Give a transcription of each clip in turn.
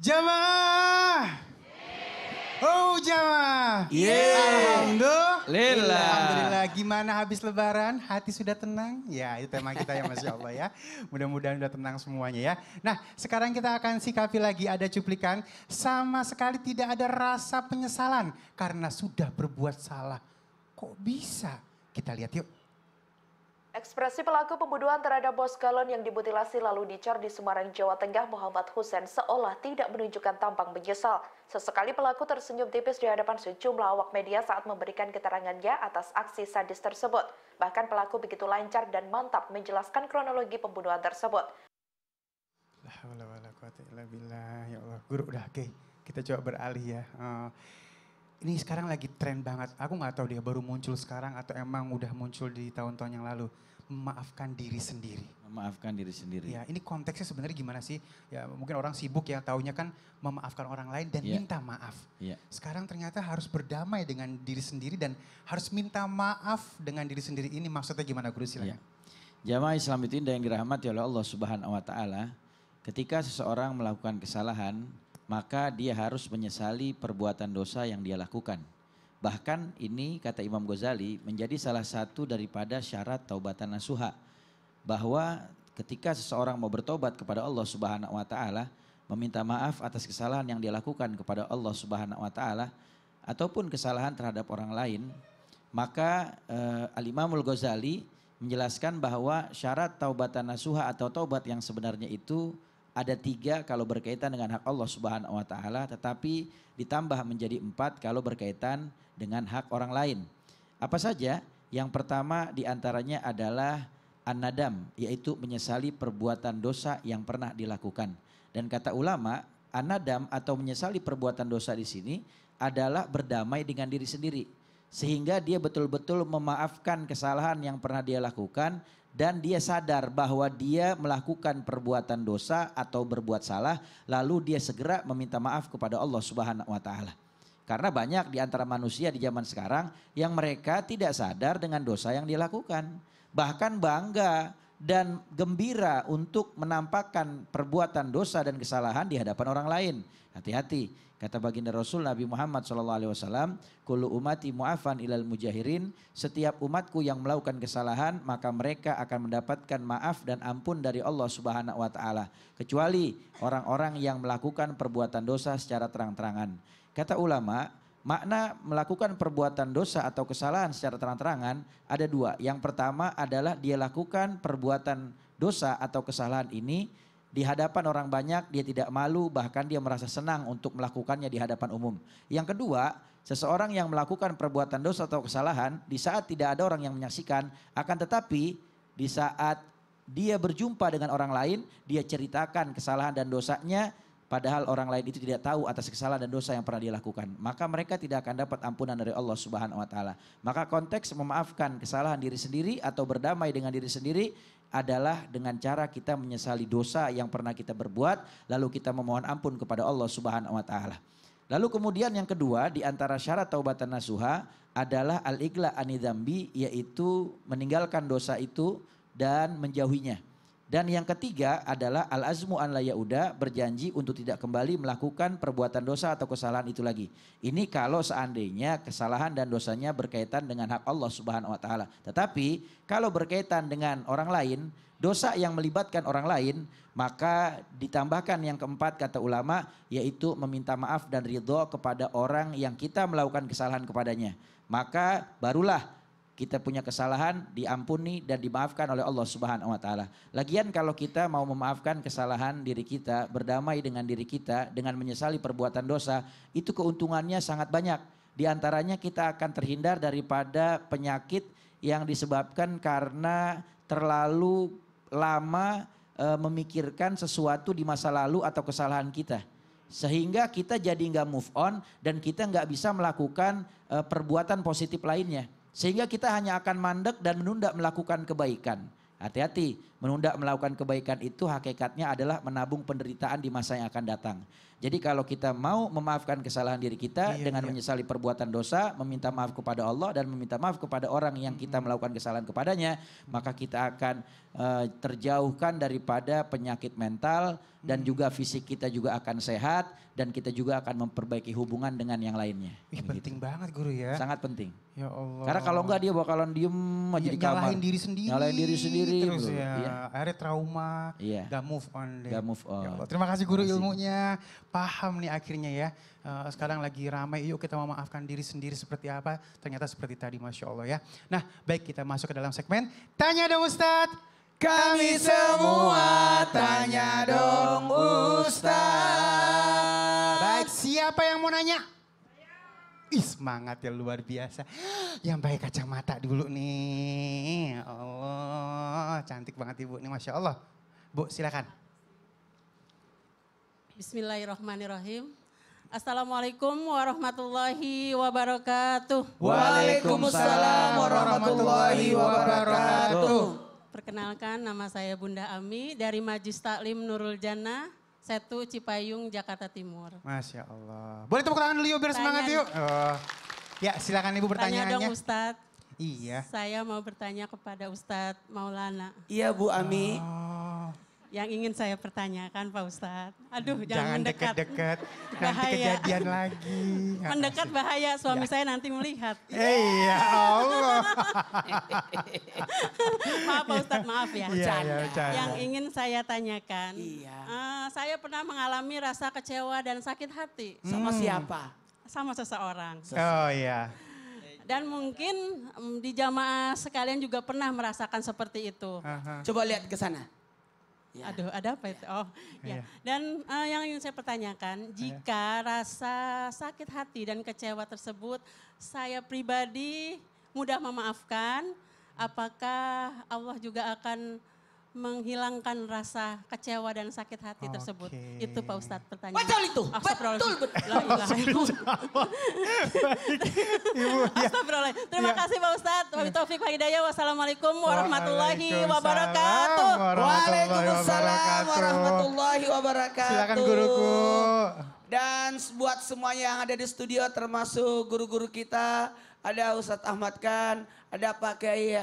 Jamaah. Oh jamaah. Yeah. Alhamdulillah. Alhamdulillah. Gimana habis lebaran? Hati sudah tenang? Ya itu tema kita ya Masya Allah ya. Mudah-mudahan sudah tenang semuanya ya. Nah sekarang kita akan sikapi lagi ada cuplikan. Sama sekali tidak ada rasa penyesalan. Karena sudah berbuat salah. Kok bisa? Kita lihat yuk. Ekspresi pelaku pembunuhan terhadap bos galon yang dimutilasi lalu dicor di Semarang, Jawa Tengah, Muhammad Hussein seolah tidak menunjukkan tampang menyesal. Sesekali pelaku tersenyum tipis di hadapan sejumlah awak media saat memberikan keterangannya atas aksi sadis tersebut. Bahkan pelaku begitu lancar dan mantap menjelaskan kronologi pembunuhan tersebut. Ya Allah, guru udah oke. Kita coba beralih ya. Ah ini sekarang lagi tren banget. Aku nggak tahu dia baru muncul sekarang atau emang udah muncul di tahun-tahun yang lalu. Memaafkan diri sendiri. Memaafkan diri sendiri. Ya, ini konteksnya sebenarnya gimana sih? Ya, mungkin orang sibuk ya, taunya kan memaafkan orang lain dan yeah. minta maaf. Yeah. Sekarang ternyata harus berdamai dengan diri sendiri dan harus minta maaf dengan diri sendiri. Ini maksudnya gimana, Guru? Silahkan. Yeah. Jamaah Islam itu indah yang dirahmati oleh Allah Subhanahu wa taala. Ketika seseorang melakukan kesalahan, maka dia harus menyesali perbuatan dosa yang dia lakukan. Bahkan ini kata Imam Ghazali menjadi salah satu daripada syarat taubatan nasuha bahwa ketika seseorang mau bertobat kepada Allah Subhanahu wa taala, meminta maaf atas kesalahan yang dia lakukan kepada Allah Subhanahu wa taala ataupun kesalahan terhadap orang lain, maka eh, Al-Imamul Ghazali menjelaskan bahwa syarat taubatan nasuha atau taubat yang sebenarnya itu ada tiga kalau berkaitan dengan hak Allah Subhanahu wa taala tetapi ditambah menjadi empat kalau berkaitan dengan hak orang lain. Apa saja? Yang pertama diantaranya adalah anadam yaitu menyesali perbuatan dosa yang pernah dilakukan. Dan kata ulama, anadam atau menyesali perbuatan dosa di sini adalah berdamai dengan diri sendiri sehingga dia betul-betul memaafkan kesalahan yang pernah dia lakukan dan dia sadar bahwa dia melakukan perbuatan dosa atau berbuat salah lalu dia segera meminta maaf kepada Allah Subhanahu wa taala. Karena banyak di antara manusia di zaman sekarang yang mereka tidak sadar dengan dosa yang dilakukan, bahkan bangga dan gembira untuk menampakkan perbuatan dosa dan kesalahan di hadapan orang lain. Hati-hati, Kata baginda Rasul Nabi Muhammad SAW, Kulu umati mu'afan ilal mujahirin, setiap umatku yang melakukan kesalahan, maka mereka akan mendapatkan maaf dan ampun dari Allah Subhanahu wa Ta'ala, kecuali orang-orang yang melakukan perbuatan dosa secara terang-terangan. Kata ulama, Makna melakukan perbuatan dosa atau kesalahan secara terang-terangan ada dua. Yang pertama adalah dia lakukan perbuatan dosa atau kesalahan ini di hadapan orang banyak dia tidak malu bahkan dia merasa senang untuk melakukannya di hadapan umum. Yang kedua, seseorang yang melakukan perbuatan dosa atau kesalahan di saat tidak ada orang yang menyaksikan akan tetapi di saat dia berjumpa dengan orang lain, dia ceritakan kesalahan dan dosanya Padahal orang lain itu tidak tahu atas kesalahan dan dosa yang pernah dia lakukan. Maka mereka tidak akan dapat ampunan dari Allah Subhanahu wa taala. Maka konteks memaafkan kesalahan diri sendiri atau berdamai dengan diri sendiri adalah dengan cara kita menyesali dosa yang pernah kita berbuat lalu kita memohon ampun kepada Allah Subhanahu wa taala. Lalu kemudian yang kedua di antara syarat taubatan nasuha adalah al ikla anidambi yaitu meninggalkan dosa itu dan menjauhinya. Dan yang ketiga adalah al-azmu an la yauda berjanji untuk tidak kembali melakukan perbuatan dosa atau kesalahan itu lagi. Ini kalau seandainya kesalahan dan dosanya berkaitan dengan hak Allah Subhanahu wa taala. Tetapi kalau berkaitan dengan orang lain, dosa yang melibatkan orang lain, maka ditambahkan yang keempat kata ulama yaitu meminta maaf dan ridho kepada orang yang kita melakukan kesalahan kepadanya. Maka barulah kita punya kesalahan diampuni dan dimaafkan oleh Allah Subhanahu wa taala. Lagian kalau kita mau memaafkan kesalahan diri kita, berdamai dengan diri kita dengan menyesali perbuatan dosa, itu keuntungannya sangat banyak. Di antaranya kita akan terhindar daripada penyakit yang disebabkan karena terlalu lama e, memikirkan sesuatu di masa lalu atau kesalahan kita sehingga kita jadi nggak move on dan kita nggak bisa melakukan e, perbuatan positif lainnya sehingga kita hanya akan mandek dan menunda melakukan kebaikan. Hati-hati, menunda melakukan kebaikan itu hakikatnya adalah menabung penderitaan di masa yang akan datang. Jadi kalau kita mau memaafkan kesalahan diri kita iya, dengan iya. menyesali perbuatan dosa, meminta maaf kepada Allah dan meminta maaf kepada orang yang kita melakukan kesalahan kepadanya, maka kita akan uh, terjauhkan daripada penyakit mental dan mm. juga fisik kita juga akan sehat dan kita juga akan memperbaiki hubungan dengan yang lainnya. Ih, gitu. penting banget guru ya. Sangat penting. Ya Allah. Karena kalau enggak dia bakalan diem aja ya, di kamar. Nyalahin diri sendiri. Nyalahin diri sendiri. Terus bro. ya, iya. akhirnya trauma, iya. gak move on deh. Gak move on. Ya Allah. Terima kasih guru Terima kasih. ilmunya paham nih akhirnya ya. Uh, sekarang lagi ramai, yuk kita memaafkan diri sendiri seperti apa. Ternyata seperti tadi, Masya Allah ya. Nah, baik kita masuk ke dalam segmen. Tanya dong Ustadz. Kami semua tanya dong Ustadz. Baik, siapa yang mau nanya? Ih, semangat ya luar biasa. Yang baik kacamata dulu nih. oh cantik banget ibu nih, Masya Allah. Bu, silakan. Bismillahirrahmanirrahim. Assalamualaikum warahmatullahi wabarakatuh. Waalaikumsalam warahmatullahi wabarakatuh. Perkenalkan nama saya Bunda Ami dari Majlis Taklim Nurul Jannah, Setu Cipayung, Jakarta Timur. Masya Allah. Boleh tepuk tangan dulu yuk biar semangat yuk. Oh. ya silakan Ibu bertanya. Tanya dong Ustadz. Iya. Saya mau bertanya kepada Ustadz Maulana. Iya Bu Ami. Oh yang ingin saya pertanyakan Pak Ustadz. Aduh jangan, jangan mendekat. dekat Bahaya. nanti kejadian lagi. Gak mendekat kasih. bahaya, suami ya. saya nanti melihat. Eh, iya, iya Allah. maaf Pak Ustadz, maaf ya. Ya, ya, yang ingin saya tanyakan, iya. uh, saya pernah mengalami rasa kecewa dan sakit hati. Sama hmm. siapa? Sama seseorang. seseorang. Oh iya. Dan mungkin mm, di jamaah sekalian juga pernah merasakan seperti itu. Aha. Coba lihat ke sana. Ya. Aduh, ada apa itu? Ya. Oh, ya. ya. Dan uh, yang ingin saya pertanyakan, iya. jika ya. rasa sakit hati dan kecewa tersebut saya pribadi mudah memaafkan, hmm. apakah Allah juga akan menghilangkan rasa kecewa dan sakit hati okay. tersebut. Itu Pak Ustadz pertanyaan. Betul itu. Betul betul. Ibu. ya. Terima ya. kasih Pak Ustadz. Wabillahi ya. taufik hidayah. Wassalamualaikum warahmatullahi wabarakatuh. Waalaikumsalam warahmatullahi wabarakatuh. Silakan guruku. Dan buat semuanya yang ada di studio termasuk guru-guru kita, ada Ustadz Ahmad Khan, ada Pak Kiai,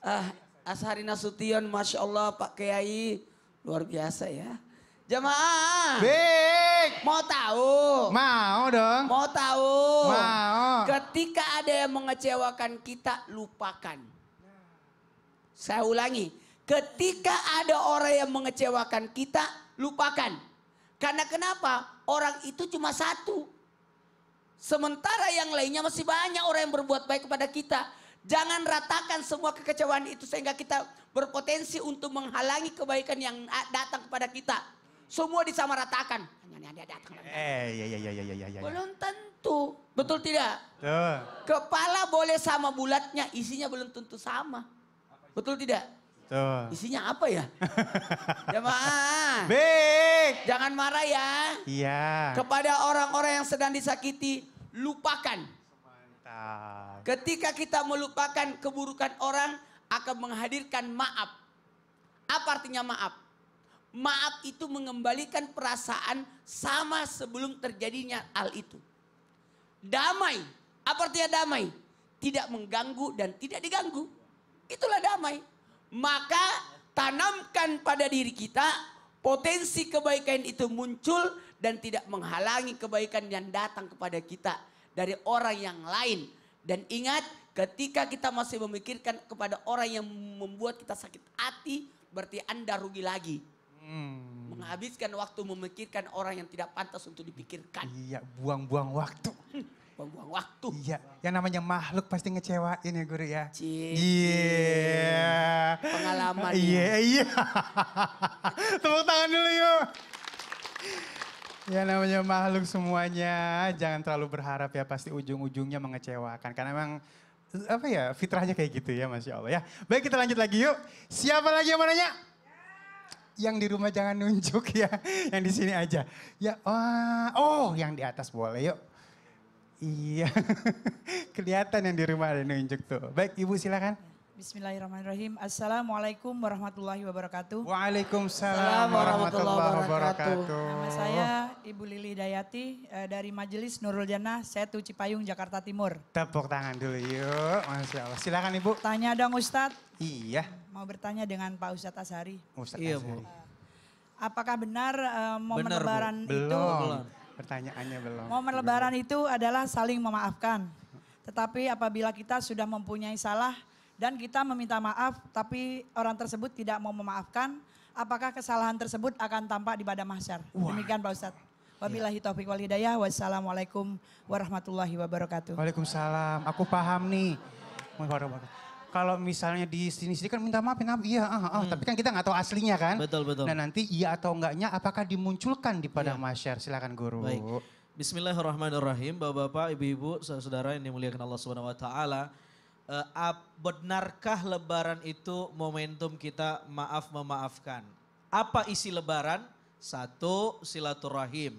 Uh, Ashari Nasution, Masya Allah Pak Kiai. Luar biasa ya. Jemaah, Big. Mau tahu? Mau dong. Mau tahu? Mau. Ketika ada yang mengecewakan kita, lupakan. Saya ulangi. Ketika ada orang yang mengecewakan kita, lupakan. Karena kenapa? Orang itu cuma satu. Sementara yang lainnya masih banyak orang yang berbuat baik kepada kita. Jangan ratakan semua kekecewaan itu sehingga kita berpotensi untuk menghalangi kebaikan yang datang kepada kita. Semua disamaratakan. Eh, ya, ya, ya, ya, ya, ya, ya. Belum tentu. Betul tidak? Kepala boleh sama bulatnya, isinya belum tentu sama. Betul tidak? Tuh. Isinya apa ya? Jemaah. Bek. Jangan marah ya. Iya. Kepada orang-orang yang sedang disakiti, lupakan Ketika kita melupakan keburukan orang akan menghadirkan maaf. Apa artinya maaf? Maaf itu mengembalikan perasaan sama sebelum terjadinya hal itu. Damai. Apa artinya damai? Tidak mengganggu dan tidak diganggu. Itulah damai. Maka tanamkan pada diri kita potensi kebaikan itu muncul dan tidak menghalangi kebaikan yang datang kepada kita dari orang yang lain. Dan ingat ketika kita masih memikirkan kepada orang yang membuat kita sakit hati berarti Anda rugi lagi. Hmm. Menghabiskan waktu memikirkan orang yang tidak pantas untuk dipikirkan. Iya, buang-buang waktu. Hmm, buang-buang waktu. Iya, yang namanya makhluk pasti ngecewain ya guru ya. Iya. Pengalaman. Iya, iya. Yeah. Tepuk tangan dulu yuk. Ya namanya makhluk semuanya, jangan terlalu berharap ya pasti ujung-ujungnya mengecewakan. Karena memang apa ya fitrahnya kayak gitu ya Masya Allah ya. Baik kita lanjut lagi yuk. Siapa lagi yang mau nanya? Yang di rumah jangan nunjuk ya, yang di sini aja. Ya, wah, oh, oh yang di atas boleh yuk. Iya, kelihatan yang di rumah ada nunjuk tuh. Baik ibu silakan. Bismillahirrahmanirrahim. Assalamualaikum warahmatullahi wabarakatuh. Waalaikumsalam warahmatullahi wabarakatuh. Nama saya Ibu Lili Dayati eh, dari Majelis Nurul Jannah, Setu Cipayung, Jakarta Timur. Tepuk tangan dulu yuk, Masya Allah. Silakan Ibu. Tanya dong Ustadz. Iya. Mau bertanya dengan Pak Ustadz Asari. Ustadz iya, Bu. Eh, apakah benar uh, momen benar, lebaran Bu. Belum. itu? Belum. Pertanyaannya belum. Momen belum. lebaran itu adalah saling memaafkan. Tetapi apabila kita sudah mempunyai salah, dan kita meminta maaf tapi orang tersebut tidak mau memaafkan, apakah kesalahan tersebut akan tampak di badan mahsyar? Demikian Pak Ustadz. Wabillahi iya. taufiq wal hidayah. Wassalamualaikum warahmatullahi wabarakatuh. Waalaikumsalam. Aku paham nih. Kalau misalnya di sini sini kan minta maaf, minta maaf iya, ah, ah, ah. Hmm. tapi kan kita nggak tahu aslinya kan. Betul betul. Nah nanti iya atau enggaknya apakah dimunculkan di pada ya. masyar? Silakan guru. Baik. Bismillahirrahmanirrahim, bapak-bapak, ibu-ibu, saudara-saudara yang dimuliakan Allah Subhanahu Wa Taala. Eh, benarkah lebaran itu momentum kita maaf memaafkan? Apa isi lebaran? Satu, silaturahim.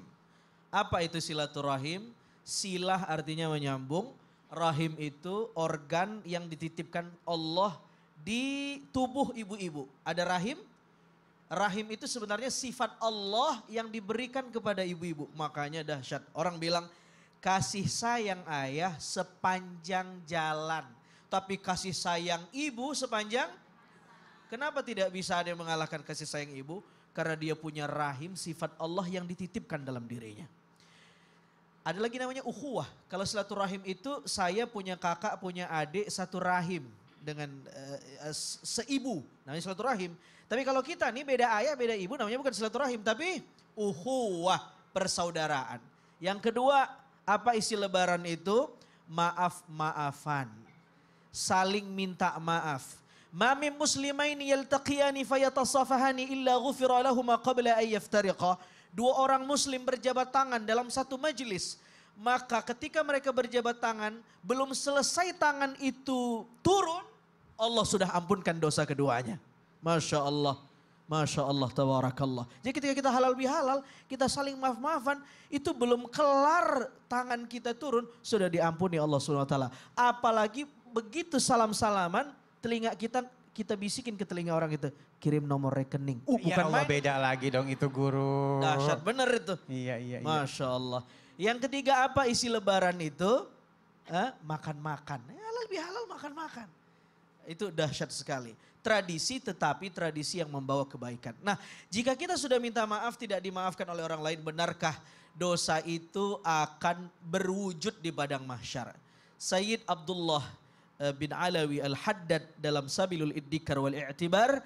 Apa itu silaturahim? Silah artinya menyambung, rahim itu organ yang dititipkan Allah di tubuh ibu-ibu. Ada rahim? Rahim itu sebenarnya sifat Allah yang diberikan kepada ibu-ibu. Makanya dahsyat. Orang bilang kasih sayang ayah sepanjang jalan tapi kasih sayang ibu sepanjang kenapa tidak bisa ada yang mengalahkan kasih sayang ibu? Karena dia punya rahim sifat Allah yang dititipkan dalam dirinya. Ada lagi namanya ukhuwah. Kalau silaturahim itu saya punya kakak, punya adik satu rahim dengan uh, seibu namanya silaturahim. Tapi kalau kita nih beda ayah, beda ibu namanya bukan silaturahim tapi ukhuwah, persaudaraan. Yang kedua, apa isi lebaran itu? Maaf-maafan saling minta maaf. Mami muslimaini yaltaqiyani fayatasafahani illa ghufira lahuma qabla ayyaftariqa. Dua orang muslim berjabat tangan dalam satu majelis. Maka ketika mereka berjabat tangan, belum selesai tangan itu turun, Allah sudah ampunkan dosa keduanya. Masya Allah. Masya Allah, tawarakallah Jadi ketika kita halal bihalal, kita saling maaf-maafan, itu belum kelar tangan kita turun, sudah diampuni Allah SWT. Apalagi begitu salam-salaman, telinga kita kita bisikin ke telinga orang itu, kirim nomor rekening. Uh, iya bukan ya beda lagi dong itu guru. Dahsyat bener itu. Iya, iya, iya. Masya Allah. Yang ketiga apa isi lebaran itu? Makan-makan. Eh, ya, halal lebih halal makan-makan. Itu dahsyat sekali. Tradisi tetapi tradisi yang membawa kebaikan. Nah jika kita sudah minta maaf tidak dimaafkan oleh orang lain benarkah dosa itu akan berwujud di padang mahsyar. Sayyid Abdullah Eh, bin Alawi Al-Haddad dalam Sabilul Iddikar wal I'tibar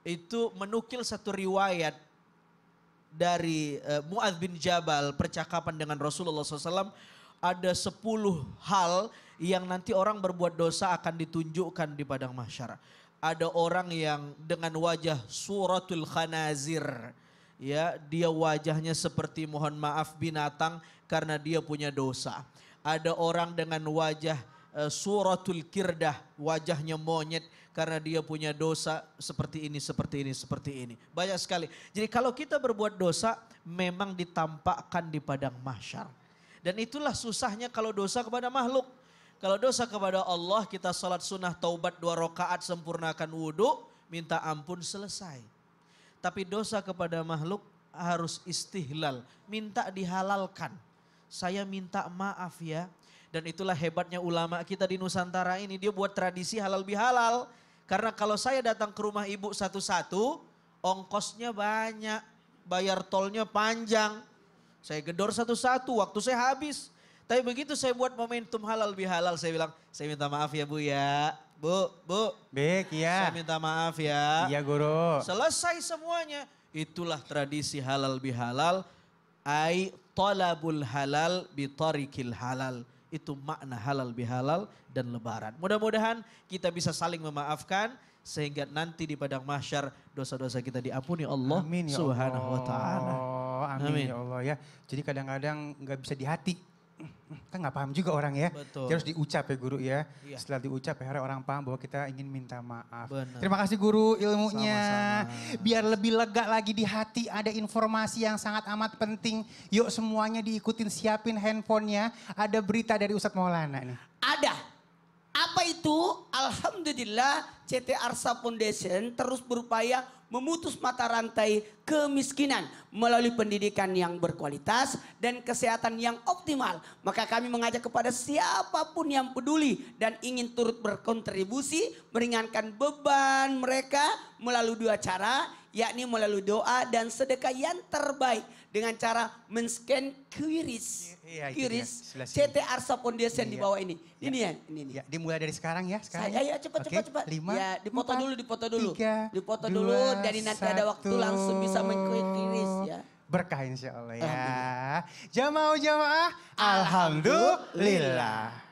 itu menukil satu riwayat dari uh, eh, Muadz bin Jabal percakapan dengan Rasulullah SAW ada sepuluh hal yang nanti orang berbuat dosa akan ditunjukkan di padang mahsyar. Ada orang yang dengan wajah suratul khanazir. Ya, dia wajahnya seperti mohon maaf binatang karena dia punya dosa. Ada orang dengan wajah Eh, suratul kirdah, wajahnya monyet karena dia punya dosa seperti ini, seperti ini, seperti ini. Banyak sekali. Jadi kalau kita berbuat dosa memang ditampakkan di padang mahsyar. Dan itulah susahnya kalau dosa kepada makhluk. Kalau dosa kepada Allah kita salat sunnah taubat dua rakaat sempurnakan wudhu, minta ampun selesai. Tapi dosa kepada makhluk harus istihlal, minta dihalalkan. Saya minta maaf ya, dan itulah hebatnya ulama kita di Nusantara ini. Dia buat tradisi halal bihalal. Karena kalau saya datang ke rumah ibu satu-satu, ongkosnya banyak, bayar tolnya panjang. Saya gedor satu-satu, waktu saya habis. Tapi begitu saya buat momentum halal bihalal, saya bilang, saya minta maaf ya bu ya. Bu, bu. Bek, ya. Saya minta maaf ya. Iya guru. Selesai semuanya. Itulah tradisi halal bihalal. Ai tolabul halal bitarikil halal itu makna halal bihalal dan lebaran. Mudah-mudahan kita bisa saling memaafkan sehingga nanti di padang mahsyar dosa-dosa kita diampuni Allah Amin, ya Subhanahu Allah. wa taala. Amin, Amin ya Allah ya. Jadi kadang-kadang nggak -kadang bisa di hati kan nggak paham juga orang ya. Betul. harus diucap ya guru ya. Iya. Setelah diucap ya orang paham bahwa kita ingin minta maaf. Bener. Terima kasih guru ilmunya. Sama-sama. Biar lebih lega lagi di hati ada informasi yang sangat amat penting. Yuk semuanya diikutin siapin handphonenya. Ada berita dari Ustadz Maulana nih. Ada. Apa itu? Alhamdulillah CT Arsa Foundation terus berupaya memutus mata rantai kemiskinan melalui pendidikan yang berkualitas dan kesehatan yang optimal. Maka kami mengajak kepada siapapun yang peduli dan ingin turut berkontribusi meringankan beban mereka melalui dua cara, yakni melalui doa dan sedekah yang terbaik dengan cara men-scan QRIS. Ya, QRIS ya, CT Arsa Foundation ya, di iya. bawah ini. Ya. Ini ya, ini. ini. Ya, dimulai dari sekarang ya, sekarang. Saya, ya, cepat cepat cepat. Lima, ya, dipoto dulu, dipoto dulu. Tiga, ddipoto dulu, dari nanti ada waktu langsung bisa mengikuti ya. Berkah insya Allah ya. Jamaah jamaah, alhamdulillah. alhamdulillah.